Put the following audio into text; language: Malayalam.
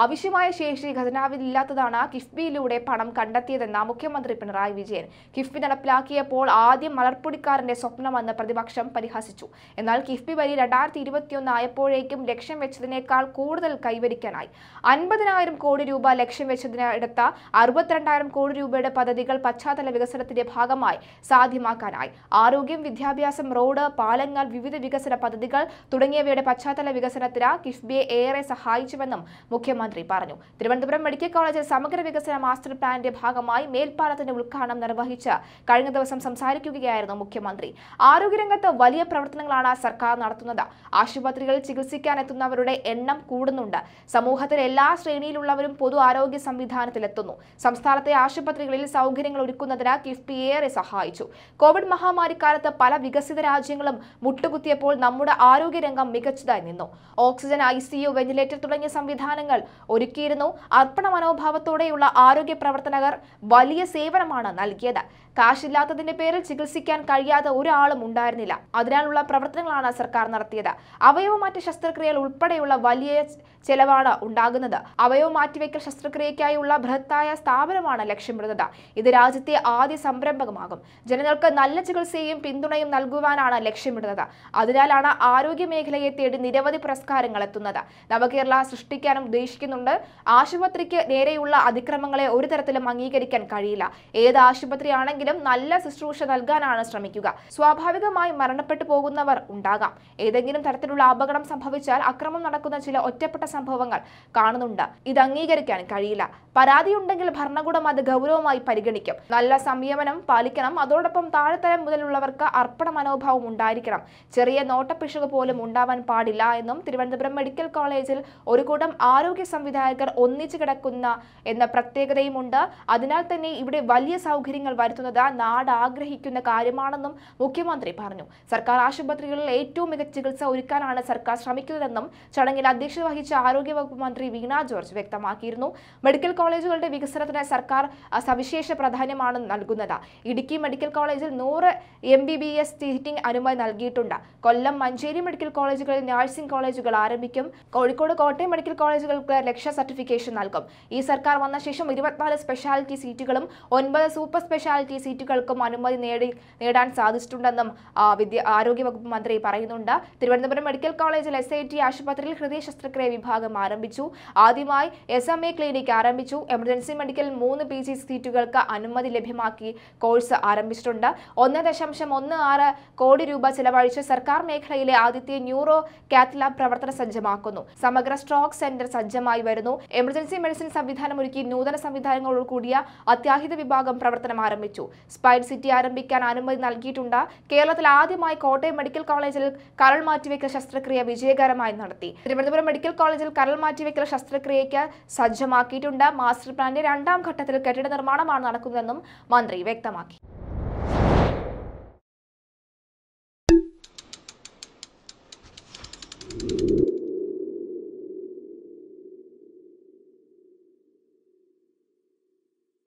ആവശ്യമായ ശേഷി ഖജനാവിലില്ലാത്തതാണ് കിഫ്ബിയിലൂടെ പണം കണ്ടെത്തിയതെന്ന മുഖ്യമന്ത്രി പിണറായി വിജയൻ കിഫ്ബി നടപ്പിലാക്കിയപ്പോൾ ആദ്യം മലർപ്പൊടിക്കാരന്റെ സ്വപ്നമെന്ന് പ്രതിപക്ഷം പരിഹസിച്ചു എന്നാൽ കിഫ്ബി വരി രണ്ടായിരത്തി ഇരുപത്തിയൊന്ന് ആയപ്പോഴേക്കും ലക്ഷ്യം വെച്ചതിനേക്കാൾ കൂടുതൽ കൈവരിക്കാനായി അൻപതിനായിരം കോടി രൂപ ലക്ഷ്യം വെച്ചതിനടുത്ത അറുപത്തിരണ്ടായിരം കോടി രൂപയുടെ പദ്ധതികൾ പശ്ചാത്തല വികസനത്തിന്റെ ഭാഗമായി സാധ്യമാക്കാനായി ആരോഗ്യം വിദ്യാഭ്യാസം റോഡ് പാലങ്ങൾ വിവിധ വികസന പദ്ധതികൾ തുടങ്ങിയവയുടെ പശ്ചാത്തല വികസനത്തിന് കിഫ്ബിയെ ഏറെ സഹായിച്ചുവെന്നും മുഖ്യമന്ത്രി മുഖ്യമന്ത്രി പറഞ്ഞു തിരുവനന്തപുരം മെഡിക്കൽ കോളേജിൽ സമഗ്ര വികസന മാസ്റ്റർ പ്ലാനിന്റെ ഭാഗമായി മേൽപ്പാലത്തിന്റെ ഉദ്ഘാടനം നിർവഹിച്ച് കഴിഞ്ഞ ദിവസം സംസാരിക്കുകയായിരുന്നു മുഖ്യമന്ത്രി ആരോഗ്യരംഗത്ത് വലിയ പ്രവർത്തനങ്ങളാണ് സർക്കാർ നടത്തുന്നത് ആശുപത്രികളിൽ ചികിത്സിക്കാനെത്തുന്നവരുടെ എണ്ണം കൂടുന്നുണ്ട് സമൂഹത്തിലെ എല്ലാ ശ്രേണിയിലുള്ളവരും പൊതു ആരോഗ്യ സംവിധാനത്തിലെത്തുന്നു സംസ്ഥാനത്തെ ആശുപത്രികളിൽ സൗകര്യങ്ങൾ ഒരുക്കുന്നതിന് കിഫ്ബി ഏറെ സഹായിച്ചു കോവിഡ് മഹാമാരിക്കാലത്ത് പല വികസിത രാജ്യങ്ങളും മുട്ടുകുത്തിയപ്പോൾ നമ്മുടെ ആരോഗ്യരംഗം മികച്ചതായി നിന്നു ഓക്സിജൻ ഐ വെന്റിലേറ്റർ തുടങ്ങിയ സംവിധാനങ്ങൾ ഒരുക്കിയിരുന്നു അർപ്പണ മനോഭാവത്തോടെയുള്ള ആരോഗ്യ പ്രവർത്തകർ വലിയ സേവനമാണ് നൽകിയത് കാശില്ലാത്തതിന്റെ പേരിൽ ചികിത്സിക്കാൻ കഴിയാതെ ഒരാളും ഉണ്ടായിരുന്നില്ല അതിനാലുള്ള പ്രവർത്തനങ്ങളാണ് സർക്കാർ നടത്തിയത് അവയവമാറ്റ ശസ്ത്രക്രിയകൾ ഉൾപ്പെടെയുള്ള വലിയ ചെലവാണ് ഉണ്ടാകുന്നത് അവയവ മാറ്റിവെക്കൽ ശസ്ത്രക്രിയയ്ക്കായുള്ള ബൃഹത്തായ സ്ഥാപനമാണ് ലക്ഷ്യമിടുന്നത് ഇത് രാജ്യത്തെ ആദ്യ സംരംഭകമാകും ജനങ്ങൾക്ക് നല്ല ചികിത്സയും പിന്തുണയും നൽകുവാനാണ് ലക്ഷ്യമിടുന്നത് അതിനാലാണ് ആരോഗ്യ മേഖലയെ തേടി നിരവധി പുരസ്കാരങ്ങൾ എത്തുന്നത് നവകേരള സൃഷ്ടിക്കാനും ദേശീയ അന്വേഷിക്കുന്നുണ്ട് ആശുപത്രിക്ക് നേരെയുള്ള അതിക്രമങ്ങളെ ഒരു തരത്തിലും അംഗീകരിക്കാൻ കഴിയില്ല ഏത് ആശുപത്രിയാണെങ്കിലും നല്ല ശുശ്രൂഷ നൽകാനാണ് ശ്രമിക്കുക സ്വാഭാവികമായി മരണപ്പെട്ടു പോകുന്നവർ ഉണ്ടാകാം ഏതെങ്കിലും തരത്തിലുള്ള അപകടം സംഭവിച്ചാൽ അക്രമം നടക്കുന്ന ചില ഒറ്റപ്പെട്ട സംഭവങ്ങൾ കാണുന്നുണ്ട് ഇത് അംഗീകരിക്കാൻ കഴിയില്ല പരാതിയുണ്ടെങ്കിൽ ഭരണകൂടം അത് ഗൗരവമായി പരിഗണിക്കും നല്ല സംയമനം പാലിക്കണം അതോടൊപ്പം താഴെത്തരം മുതലുള്ളവർക്ക് അർപ്പണ മനോഭാവം ഉണ്ടായിരിക്കണം ചെറിയ നോട്ടപ്പിശക് പോലും ഉണ്ടാവാൻ പാടില്ല എന്നും തിരുവനന്തപുരം മെഡിക്കൽ കോളേജിൽ ഒരു കൂട്ടം ആരോഗ്യ സംവിധായകർ ഒന്നിച്ചു കിടക്കുന്ന എന്ന പ്രത്യേകതയുമുണ്ട് അതിനാൽ തന്നെ ഇവിടെ വലിയ സൗകര്യങ്ങൾ വരുത്തുന്നത് നാട് ആഗ്രഹിക്കുന്ന കാര്യമാണെന്നും മുഖ്യമന്ത്രി പറഞ്ഞു സർക്കാർ ആശുപത്രികളിൽ ഏറ്റവും മികച്ച ചികിത്സ ഒരുക്കാനാണ് സർക്കാർ ശ്രമിക്കുന്നതെന്നും ചടങ്ങിൽ അധ്യക്ഷത വഹിച്ച ആരോഗ്യ വകുപ്പ് മന്ത്രി വീണ ജോർജ് വ്യക്തമാക്കിയിരുന്നു മെഡിക്കൽ കോളേജുകളുടെ വികസനത്തിന് സർക്കാർ സവിശേഷ പ്രാധാന്യമാണ് നൽകുന്നത് ഇടുക്കി മെഡിക്കൽ കോളേജിൽ നൂറ് M B B S seating അനുമതി നൽകിയിട്ടുണ്ട് കൊല്ലം മഞ്ചേരി മെഡിക്കൽ കോളേജുകളിൽ നഴ്സിംഗ് കോളേജുകൾ ആരംഭിക്കും കോഴിക്കോട് കോട്ടയം മെഡിക്കൽ കോളേജുകൾക്ക് ലക്ഷ്യ സർട്ടിഫിക്കേഷൻ നൽകും ഈ സർക്കാർ വന്ന ശേഷം ഇരുപത്തിനാല് സ്പെഷ്യാലിറ്റി സീറ്റുകളും ഒൻപത് സൂപ്പർ സ്പെഷ്യാലിറ്റി സീറ്റുകൾക്കും അനുമതി നേടി നേടാൻ സാധിച്ചിട്ടുണ്ടെന്നും വിദ്യ ആരോഗ്യവകുപ്പ് മന്ത്രി പറയുന്നുണ്ട് തിരുവനന്തപുരം മെഡിക്കൽ കോളേജിൽ എസ് ഐ ടി ആശുപത്രിയിൽ ഹൃദയ ശസ്ത്രക്രിയ വിഭാഗം ആരംഭിച്ചു ആദ്യമായി എസ് എം എ ക്ലിനിക് ആരംഭിച്ചു എമർജൻസി മെഡിക്കൽ മൂന്ന് പി ജി സീറ്റുകൾക്ക് അനുമതി ലഭ്യമാക്കി കോഴ്സ് ആരംഭിച്ചിട്ടുണ്ട് ഒന്ന് ദശാംശം ഒന്ന് ആറ് കോടി രൂപ ചെലവഴിച്ച് സർക്കാർ മേഖലയിലെ ആദ്യത്തെ ന്യൂറോ കാത്ത് ലാബ് പ്രവർത്തന സജ്ജമാക്കുന്നു സമഗ്ര സ്ട്രോക്ക് സെന്റർ സജ്ജമായി വരുന്നു എമർജൻസി മെഡിസിൻ സംവിധാനം ഒരുക്കി നൂതന സംവിധാനങ്ങളോട് കൂടിയ അത്യാഹിത വിഭാഗം പ്രവർത്തനം ആരംഭിച്ചു സ്പൈൻ സിറ്റി ആരംഭിക്കാൻ അനുമതി നൽകിയിട്ടുണ്ട് കേരളത്തിൽ ആദ്യമായി കോട്ടയം മെഡിക്കൽ കോളേജിൽ കരൾ മാറ്റിവെക്കൽ ശസ്ത്രക്രിയ വിജയകരമായി നടത്തി തിരുവനന്തപുരം മെഡിക്കൽ കോളേജിൽ കരൾ മാറ്റിവെക്കൽ ശസ്ത്രക്രിയയ്ക്ക് സജ്ജമാക്കിയിട്ടുണ്ട് മാസ്റ്റർ പ്ലാന്റെ രണ്ടാം ഘട്ടത്തിൽ കെട്ടിട നിർമ്മാണമാണ് നടക്കുന്നതെന്നും മന്ത്രി വ്യക്തമാക്കി